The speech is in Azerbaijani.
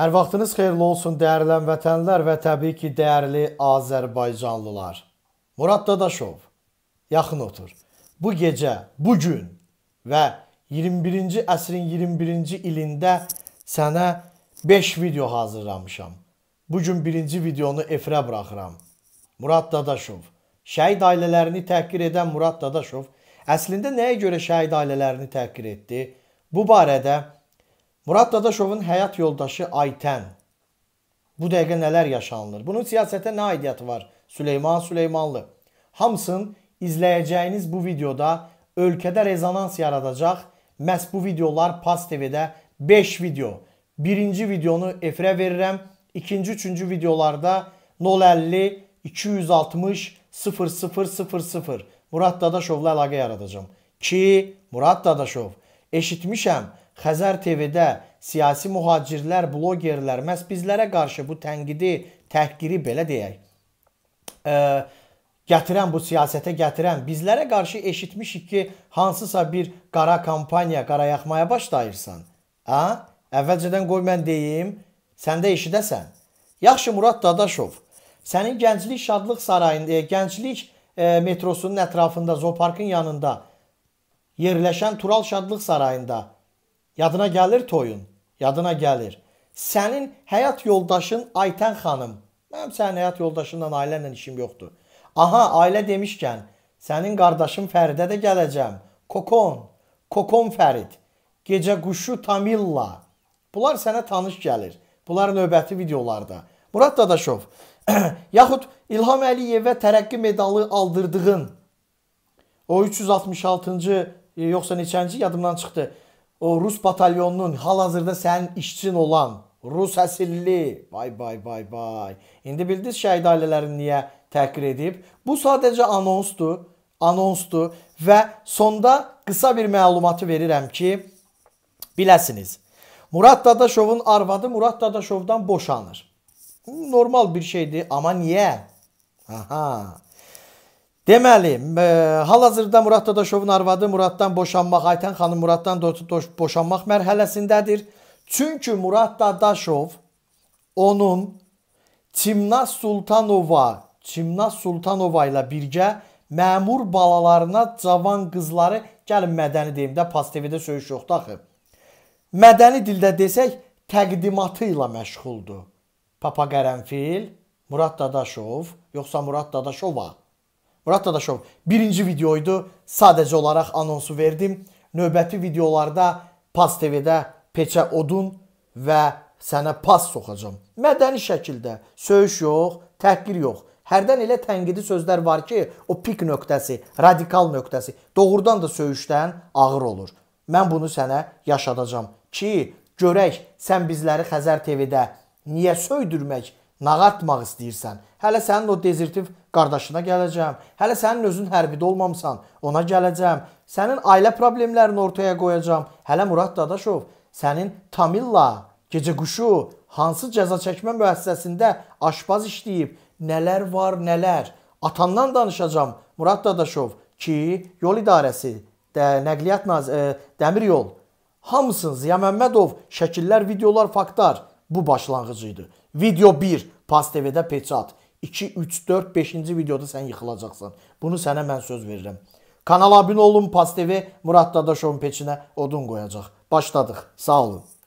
Hər vaxtınız xeyirli olsun dəyərlən vətənlər və təbii ki, dəyərli Azərbaycanlılar. Murad Dadaşov, yaxın otur. Bu gecə, bu gün və 21-ci əsrin 21-ci ilində sənə 5 video hazırlamışam. Bu gün birinci videonu efirə buraxıram. Murad Dadaşov, şəhid ailələrini təhqir edən Murad Dadaşov əslində nəyə görə şəhid ailələrini təhqir etdi? Bu barədə Murad Dadaşovun həyat yoldaşı Aytən bu dəqiqə nələr yaşanılır? Bunun siyasətə nə aidiyyəti var? Süleyman Süleymanlı. Hamsın izləyəcəyiniz bu videoda ölkədə rezonans yaradacaq məhz bu videolar PAS TV-də 5 video. Birinci videonu efirə verirəm. İkinci, üçüncü videolarda 050 260 0000 Murad Dadaşovla əlaqə yaradacağam ki, Murad Dadaşov Eşitmişəm, Xəzər TV-də siyasi mühacirlər, bloqerlər məhz bizlərə qarşı bu tənqidi, təhqiri belə deyək, ə, e, gətirən bu siyasətə gətirən bizlərə qarşı eşitmişik ki, hansısa bir qara kampaniya qarayaxmaya başlayırsan. Hə? Əvvəlcədən qoy mən deyim, sən də eşidəsən. Yaxşı Murad Dadaşov, sənin gənclik şadlıq sarayında, e, gənclik e, metrosunun ətrafında, zooparkın yanında yerləşən Tural Şadlıq sarayında yadına gəlir toyun, yadına gəlir. Sənin həyat yoldaşın Aytən xanım. Mənim sənin həyat yoldaşınla, ailənlə işim yoxdur. Aha, ailə demişkən, sənin qardaşın Fəridə də gələcəm. Kokon, Kokon Fərid, Gecə quşu Tamilla. Bunlar sənə tanış gəlir. Bunlar növbəti videolarda. Murad Dadaşov, yaxud İlham Əliyevə tərəqqi medalı aldırdığın o 366-cı yoxsa neçənci yadımdan çıxdı. O Rus batalyonunun hal-hazırda sənin işçin olan Rus əsilli. Vay vay vay vay. İndi bildiniz şəhid ailələrini niyə təqrir edib? Bu sadəcə anonsdur, anonsdur və sonda qısa bir məlumatı verirəm ki, biləsiniz. Murad Dadaşovun arvadı Murad Dadaşovdan boşanır. Hmm, normal bir şeydir, amma niyə? Aha. Deməli, e, hal-hazırda Murad Dadaşovun arvadı Muraddan boşanmaq, Aytən xanım Muraddan boşanmaq mərhələsindədir. Çünki Murad Dadaşov onun Timnas Sultanova, Timnas Sultanova ilə birgə məmur balalarına cavan qızları, gəlin mədəni deyim də, Pas TV-də söyüş yoxdur axı. Mədəni dildə desək, təqdimatı ilə məşğuldur. Papa Qərənfil, Murad Dadaşov, yoxsa Murad Dadaşova. Murad Dadaşov, birinci videoydu. Sadəcə olaraq anonsu verdim. Növbəti videolarda Pas TV-də Peçə Odun və sənə pas soxacam. Mədəni şəkildə, söyüş yox, təhqir yox. Hərdən elə tənqidi sözlər var ki, o pik nöqtəsi, radikal nöqtəsi doğrudan da söyüşdən ağır olur. Mən bunu sənə yaşadacam ki, görək sən bizləri Xəzər TV-də niyə söydürmək nağartmaq istəyirsən. Hələ sənin o dezertiv qardaşına gələcəm. Hələ sənin özün hərbidə olmamısan, ona gələcəm. Sənin ailə problemlərini ortaya qoyacam. Hələ Murad Dadaşov sənin Tamilla, Gecə quşu, hansı cəza çəkmə müəssisəsində aşpaz işləyib, nələr var, nələr. Atandan danışacağam Murad Dadaşov ki, yol idarəsi, də, nəqliyyat naz ə, e, dəmir yol hamısını Ziya Məmmədov şəkillər, videolar, faktlar bu başlanğıcı idi. Video 1 Pas TV-də peçat. 2, 3, 4, 5-ci videoda sən yıxılacaqsan. Bunu sənə mən söz verirəm. Kanala abunə olun, Pas TV Murad Dadaşovun peçinə odun qoyacaq. Başladıq. Sağ olun.